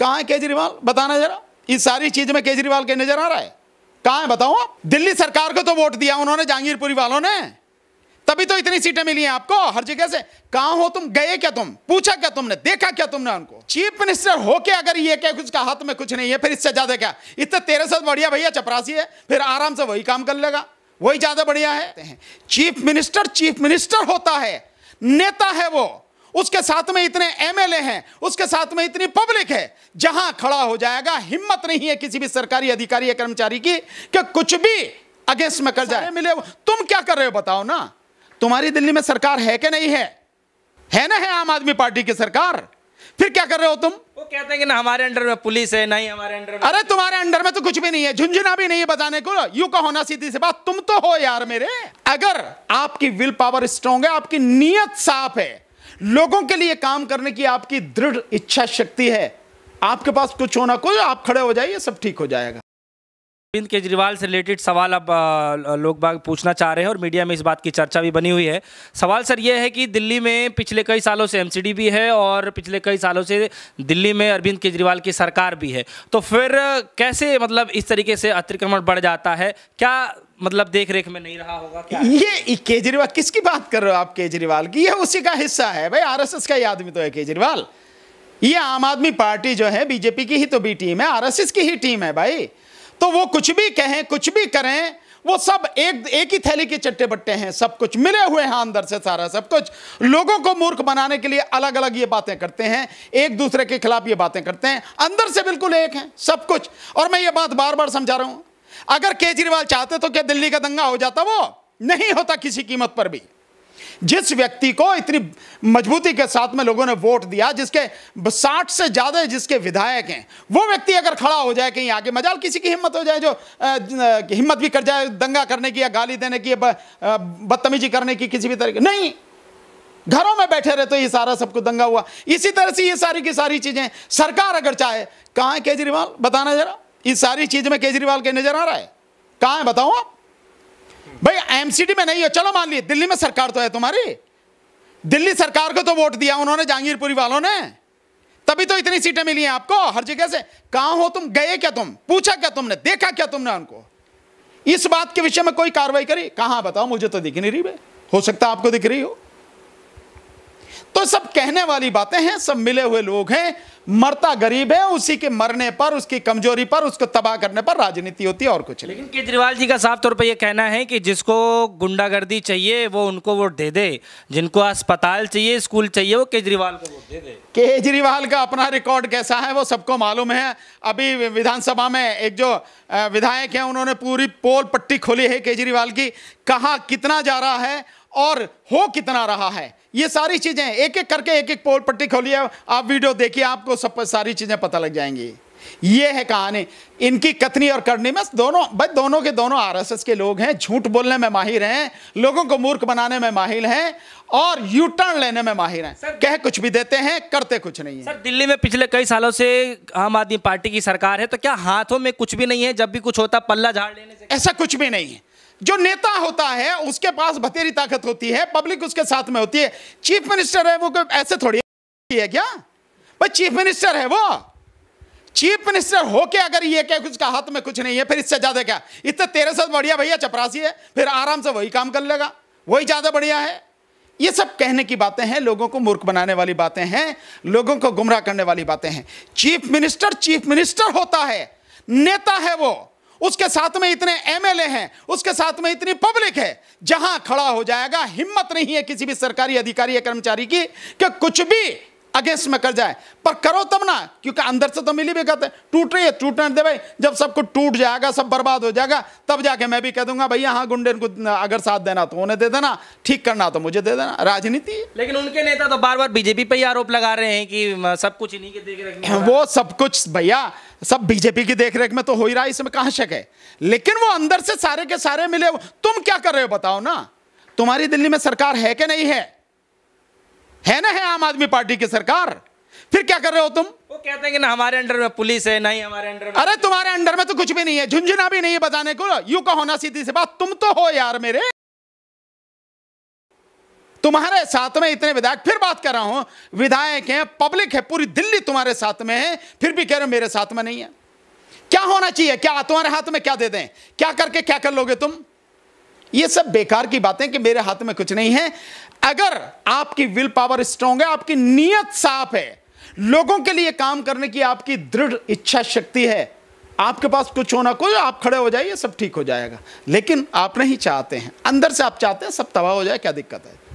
कहा है केजरीवाल बताना जरा इस सारी चीज में केजरीवाल के नजर आ रहा है कहा है बताओ आप दिल्ली सरकार को तो वोट दिया उन्होंने जहांगीरपुरी वालों ने तभी तो इतनी सीटें मिली हैं आपको हर जगह से कहा हो तुम गए क्या तुम पूछा क्या तुमने देखा क्या तुमने उनको चीफ मिनिस्टर होके अगर ये क्या का हाथ में कुछ नहीं है फिर इससे ज्यादा क्या इससे तेरे साथ बढ़िया भैया चपरासी है फिर आराम से वही काम कर लेगा वही ज्यादा बढ़िया है चीफ मिनिस्टर चीफ मिनिस्टर होता है नेता है वो उसके साथ में इतने एमएलए हैं उसके साथ में इतनी पब्लिक है जहां खड़ा हो जाएगा हिम्मत नहीं है किसी भी सरकारी अधिकारी या कर्मचारी की कि कुछ भी अगेंस्ट में कर जाए मिले तुम क्या कर रहे हो बताओ ना तुम्हारी दिल्ली में सरकार है कि नहीं है है ना है आम आदमी पार्टी की सरकार फिर क्या कर रहे हो तुम वो कहते हैं कि ना हमारे अंडर में पुलिस है नहीं हमारे अंडर में अरे तुम्हारे अंडर में तो कुछ भी नहीं है झुंझुना भी नहीं है बताने को यू का होना सीधी से बात तुम तो हो यार मेरे अगर आपकी विल पावर स्ट्रांग है आपकी नीयत साफ है लोगों के लिए काम करने की आपकी दृढ़ इच्छा शक्ति है आपके पास कुछ होना कुछ आप खड़े हो जाइए सब ठीक हो जाएगा अरविंद केजरीवाल से रिलेटेड सवाल अब लोग बाग पूछना चाह रहे हैं और मीडिया में इस बात की चर्चा भी बनी हुई है सवाल सर ये है कि दिल्ली में पिछले कई सालों से एमसीडी भी है और पिछले कई सालों से दिल्ली में अरविंद केजरीवाल की सरकार भी है तो फिर कैसे मतलब इस तरीके से अतिक्रमण बढ़ जाता है क्या मतलब देख रेख में नहीं रहा होगा क्या ये केजरीवाल किसकी बात कर रहे हो आप केजरीवाल की ये उसी का हिस्सा है भाई आरएसएस का ही आदमी तो है केजरीवाल ये आम आदमी पार्टी जो है बीजेपी की ही तो भी टीम है आरएसएस की ही टीम है भाई तो वो कुछ भी कहें कुछ भी करें वो सब एक एक ही थैली के चट्टे बट्टे हैं सब कुछ मिले हुए हैं अंदर से सारा सब कुछ लोगों को मूर्ख बनाने के लिए अलग अलग ये बातें करते हैं एक दूसरे के खिलाफ ये बातें करते हैं अंदर से बिल्कुल एक हैं सब कुछ और मैं ये बात बार बार समझा रहा हूँ अगर केजरीवाल चाहते तो क्या दिल्ली का दंगा हो जाता वो नहीं होता किसी कीमत पर भी जिस व्यक्ति को इतनी मजबूती के साथ में लोगों ने वोट दिया जिसके साठ से ज्यादा जिसके विधायक हैं वो व्यक्ति अगर खड़ा हो जाए कहीं आगे मजाल किसी की हिम्मत हो जाए जो हिम्मत भी कर जाए दंगा करने की या गाली देने की बदतमीजी करने की किसी भी तरीके नहीं घरों में बैठे रहे तो ये सारा सबको दंगा हुआ इसी तरह से ये सारी की सारी चीजें सरकार अगर चाहे कहां है केजरीवाल बताना जरा इस सारी चीज में केजरीवाल के नजर आ रहा है कहा है बताओ आप भाई एमसीडी में नहीं है चलो मान ली दिल्ली में सरकार तो है तुम्हारी दिल्ली सरकार को तो वोट दिया उन्होंने जहांगीरपुरी वालों ने तभी तो इतनी सीटें मिली हैं आपको हर जगह से कहा हो तुम गए क्या तुम पूछा क्या तुमने देखा क्या तुमने उनको इस बात के विषय में कोई कार्रवाई करी कहा बताओ मुझे तो दिख नहीं रही भाई हो सकता आपको दिख रही हो तो सब कहने वाली बातें हैं सब मिले हुए लोग हैं मरता गरीब है उसी के मरने पर उसकी कमजोरी पर उसको तबाह करने पर राजनीति होती है और कुछ लेकिन केजरीवाल जी का साफ तौर पर यह कहना है कि जिसको गुंडागर्दी चाहिए वो उनको वोट दे दे जिनको अस्पताल चाहिए स्कूल चाहिए वो केजरीवाल को वोट दे दे केजरीवाल का अपना रिकॉर्ड कैसा है वो सबको मालूम है अभी विधानसभा में एक जो विधायक है उन्होंने पूरी पोल पट्टी खोली है केजरीवाल की कहाँ कितना जा रहा है और हो कितना रहा है ये सारी चीज़ें एक एक करके एक एक पोल पट्टी खोलिए आप वीडियो देखिए आपको सब सारी चीज़ें पता लग जाएंगी ये है कहानी इनकी कथनी और करनी में दोनों भाई दोनों के दोनों आरएसएस के लोग हैं झूठ बोलने में माहिर हैं लोगों को मूर्ख बनाने में माहिर हैं और यू टर्न लेने में माहिर हैं कह कुछ भी देते हैं करते कुछ नहीं है सर दिल्ली में पिछले कई सालों से आम आदमी पार्टी की सरकार है तो क्या हाथों में कुछ भी नहीं है जब भी कुछ होता पल्ला झाड़ लेने से ऐसा कुछ भी नहीं है जो नेता होता है उसके पास बतेरी ताकत होती है पब्लिक उसके साथ में होती है चीफ मिनिस्टर है वो ऐसे थोड़ी है क्या भाई चीफ मिनिस्टर है वो चीफ मिनिस्टर होके अगर ये क्या कुछ का हाथ में कुछ नहीं है फिर इससे ज्यादा क्या इतने तेरे साथ बढ़िया भैया चपरासी है फिर आराम से वही काम कर लेगा वही ज्यादा बढ़िया है ये सब कहने की बातें हैं लोगों को मूर्ख बनाने वाली बातें हैं लोगों को गुमराह करने वाली बातें हैं चीफ मिनिस्टर चीफ मिनिस्टर होता है नेता है वो उसके साथ में इतने एमएलए हैं उसके साथ में इतनी पब्लिक है जहां खड़ा हो जाएगा हिम्मत नहीं है किसी भी सरकारी अधिकारी या कर्मचारी की कि कुछ भी अगेंस्ट में कर जाए पर करो तब ना क्योंकि अंदर से तो मिली भी कहते टूट रही है टूटने दे भाई जब सब कुछ टूट जाएगा सब बर्बाद हो जाएगा तब जाके मैं भी कह दूंगा भैया हाँ गुंडे को अगर साथ देना तो उन्हें दे देना ठीक करना तो मुझे दे देना राजनीति लेकिन उनके नेता तो बार बार बीजेपी पर ही आरोप लगा रहे हैं कि सब कुछ इन्हीं के देख रहे वो सब कुछ भैया सब बीजेपी की देखरेख में तो हो ही रहा है इसमें कहाँ शक है लेकिन वो अंदर से सारे के सारे मिले तुम क्या कर रहे हो बताओ ना तुम्हारी दिल्ली में सरकार है कि नहीं है है ना है आम आदमी पार्टी की सरकार फिर क्या कर रहे हो तुम वो कहते हैं कि ना हमारे अंडर में पुलिस है नहीं हमारे अंडर में अरे तुम्हारे अंडर में तो कुछ भी नहीं है झुंझुना भी नहीं है बताने को यू का होना सीधी से बात तुम तो हो यार मेरे तुम्हारे साथ में इतने विधायक फिर बात कर रहा हूं विधायक हैं पब्लिक है पूरी दिल्ली तुम्हारे साथ में है फिर भी कह रहे हो मेरे साथ में नहीं है क्या होना चाहिए क्या तुम्हारे हाथ में क्या दे दें क्या करके क्या कर लोगे तुम ये सब बेकार की बातें कि मेरे हाथ में कुछ नहीं है अगर आपकी विल पावर स्ट्रांग है आपकी नीयत साफ है लोगों के लिए काम करने की आपकी दृढ़ इच्छा शक्ति है आपके पास कुछ होना कुछ आप खड़े हो जाइए सब ठीक हो जाएगा लेकिन आप नहीं चाहते हैं अंदर से आप चाहते हैं सब तबाह हो जाए क्या दिक्कत है